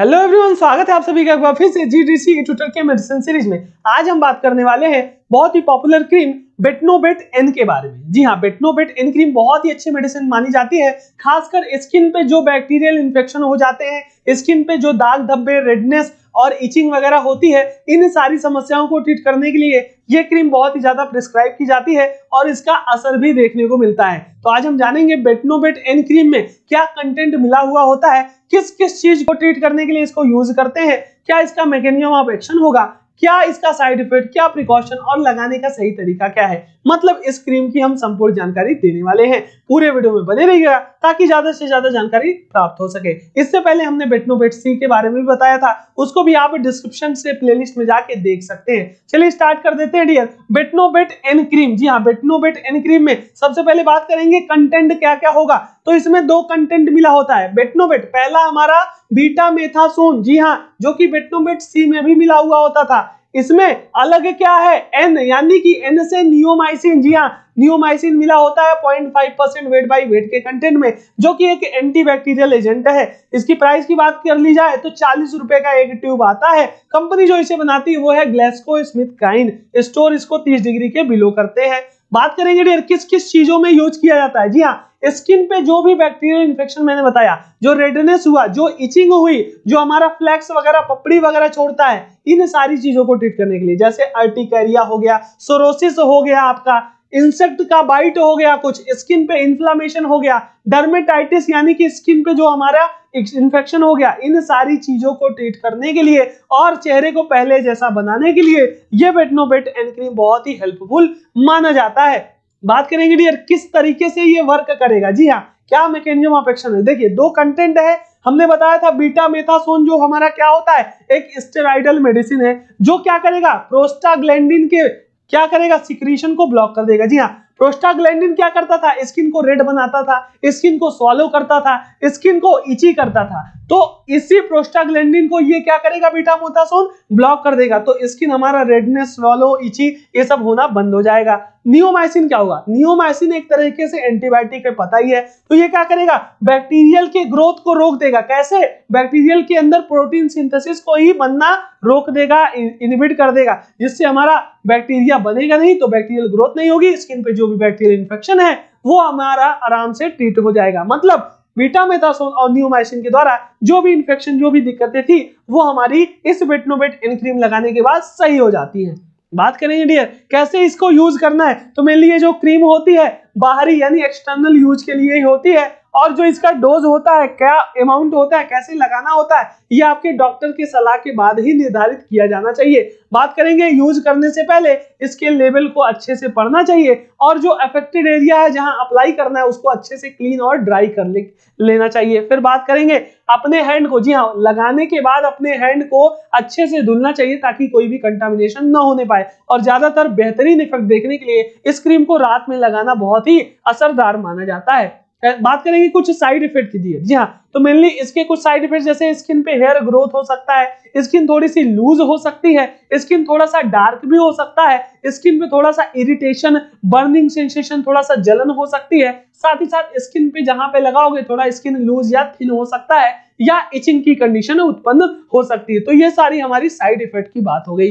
hello everyone स्वागत है आप सभी का फिर से जी डी सी के ट्विटर के मेडिसिन सीरीज में आज हम बात करने वाले हैं बहुत ही पॉपुलर क्रीम बेटनोबेट एन के बारे में जी हाँ बेटनोबेट एन क्रीम बहुत ही अच्छी मेडिसिन मानी जाती है खासकर स्किन पे जो बैक्टीरियल इन्फेक्शन हो जाते हैं स्किन पे जो दाग धब्बे रेडनेस और इचिंग वगैरह होती है इन सारी समस्याओं को ट्रीट करने के लिए ये क्रीम बहुत ही ज्यादा प्रिस्क्राइब की जाती है और इसका असर भी देखने को मिलता है तो आज हम जानेंगे बेटनोबेट एन क्रीम में क्या कंटेंट मिला हुआ होता है किस किस चीज को ट्रीट करने के लिए इसको यूज करते हैं क्या इसका मैकेनियम ऑफ एक्शन होगा क्या इसका साइड इफेक्ट क्या प्रिकॉशन और लगाने का सही तरीका क्या है मतलब इस क्रीम की हम संपूर्ण जानकारी देने वाले हैं पूरे वीडियो में बने रहिएगा ताकि ज्यादा से ज्यादा जानकारी प्राप्त हो सके इससे पहले हमने बेटनोबेट सी के बारे में भी बताया था उसको भी आप डिस्क्रिप्शन से प्लेलिस्ट में जाके देख सकते हैं चलिए स्टार्ट कर देते हैं डियर बेटनोबेट एन क्रीम जी हाँ बेटनोबेट एन क्रीम में सबसे पहले बात करेंगे कंटेंट क्या क्या होगा तो इसमें दो कंटेंट मिला होता है बेटनोबेट पहला हमारा बीटा मेथासोन जी हाँ जो कि बेटनोबेट सी में भी मिला हुआ होता था इसमें अलग क्या है एन यानी कि एन से नियोमाइसिन जी हाँ नियोमाइसिन मिला होता है 0.5 परसेंट वेट बाई वेट के कंटेंट में जो कि एक एंटीबैक्टीरियल एजेंट है इसकी प्राइस की बात कर ली जाए तो चालीस रुपए का एक ट्यूब आता है कंपनी जो इसे बनाती है वो है ग्लेस्को स्मिथ काइन स्टोर इसको तीस डिग्री के बिलो करते हैं बात करेंगे डियर किस किस चीजों में यूज किया जाता है जी हाँ स्किन पे जो भी बैक्टीरियल इन्फेक्शन मैंने बताया जो रेडनेस हुआ जो इचिंग हुई जो हमारा फ्लैक्स वगैरह पपड़ी वगैरह छोड़ता है इन सारी चीजों को ट्रीट करने के लिए जैसे अर्टिकरिया हो गया सोरोसिस हो गया आपका इंसेक्ट का बाइट हो गया कुछ स्किन पे इंफ्लामेशन हो गया डर्मेटाइटिस यानी कि स्किन पे जो हमारा इन्फेक्शन हो गया इन सारी चीजों को ट्रीट करने के लिए और चेहरे को पहले जैसा बनाने के लिए ये बेटनोबेट एंड क्रीम बहुत ही हेल्पफुल माना जाता है बात करेंगे डियर किस तरीके से ये वर्क करेगा जी हाँ क्या मैकेनिज्म ऑफ एक्शन है देखिए दो कंटेंट है हमने बताया था बीटा मेथासोन जो हमारा क्या होता है एक स्टेराइडल मेडिसिन है जो क्या करेगा प्रोस्टाग्लैंडिन के क्या करेगा सिक्रीशन को ब्लॉक कर देगा जी हाँ प्रोस्टाग्लैंडिन क्या करता था स्किन को रेड बनाता था स्किन को सॉलो करता था स्किन को इची करता था तो इसी प्रोस्टाग्लैंडिन को ये क्या करेगा बीटा मोतासोन ब्लॉक कर देगा तो स्किन हमारा रेडनेस सॉलो इची ये सब होना बंद हो जाएगा नियोमाइसिन क्या होगा नियोमाइसिन एक तरीके से एंटीबायोटिक है पता ही है तो ये क्या करेगा बैक्टीरियल के ग्रोथ को रोक देगा कैसे बैक्टीरियल के अंदर प्रोटीन सिंथेसिस को ही बनना रोक देगा इनहिबिट कर देगा जिससे हमारा बैक्टीरिया बनेगा नहीं तो बैक्टीरियल ग्रोथ नहीं होगी स्किन पे जो भी बैक्टीरियल इन्फेक्शन है वो हमारा आराम से ट्रीट हो जाएगा मतलब बीटामेथासोन और न्यूमाइसिन के द्वारा जो भी इन्फेक्शन जो भी दिक्कतें थी वो हमारी इस बेटनोबेट इन क्रीम लगाने के बाद सही हो जाती है बात करेंगे डियर कैसे इसको यूज करना है तो मेरे लिए जो क्रीम होती है बाहरी यानी एक्सटर्नल यूज के लिए ही होती है और जो इसका डोज होता है क्या अमाउंट होता है कैसे लगाना होता है ये आपके डॉक्टर के सलाह के बाद ही निर्धारित किया जाना चाहिए बात करेंगे यूज करने से पहले इसके लेवल को अच्छे से पढ़ना चाहिए और जो अफेक्टेड एरिया है जहां अप्लाई करना है उसको अच्छे से क्लीन और ड्राई कर ले, लेना चाहिए फिर बात करेंगे अपने हैंड को जी हाँ लगाने के बाद अपने हैंड को अच्छे से धुलना चाहिए ताकि कोई भी कंटामिनेशन ना होने पाए और ज्यादातर बेहतरीन इफेक्ट देखने के लिए इस क्रीम को रात में लगाना बहुत ही असरदार माना जाता है बात करेंगे कुछ साइड इफेक्ट की जी हाँ तो मेनली इसके कुछ साइड इफेक्ट जैसे स्किन पे हेयर ग्रोथ हो सकता है स्किन थोड़ी सी लूज हो सकती है स्किन थोड़ा सा डार्क भी हो सकता है स्किन पे थोड़ा सा इरिटेशन बर्निंग सेंसेशन थोड़ा सा जलन हो सकती है साथ ही साथ स्किन पे जहां पे लगाओगे थोड़ा स्किन लूज या थिन हो सकता है या इचिंग की कंडीशन उत्पन्न हो सकती है तो ये सारी हमारी साइड इफेक्ट की बात हो गई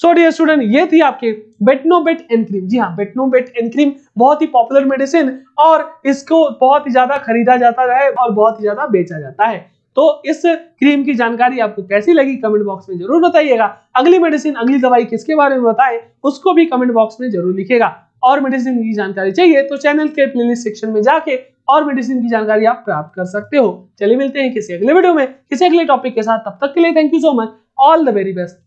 सो डियर स्टूडेंट ये थी आपके बेटनोबेट एनक्रीम जी हाँ बेटनोबेट एनक्रीम बहुत ही पॉपुलर मेडिसिन और इसको बहुत ही ज्यादा खरीदा जाता है और बहुत ही ज्यादा बेचा जाता है तो इस क्रीम की जानकारी आपको कैसी लगी कमेंट बॉक्स में जरूर बताइएगा अगली मेडिसिन अगली दवाई किसके बारे में बताएं उसको भी कमेंट बॉक्स में जरूर लिखेगा और मेडिसिन की जानकारी चाहिए तो चैनल के प्लेलिस्ट सेक्शन में जाके और मेडिसिन की जानकारी आप प्राप्त कर सकते हो चलिए मिलते हैं किसी अगले वीडियो में किसी अगले टॉपिक के साथ तब तक के लिए thank you so much all the very best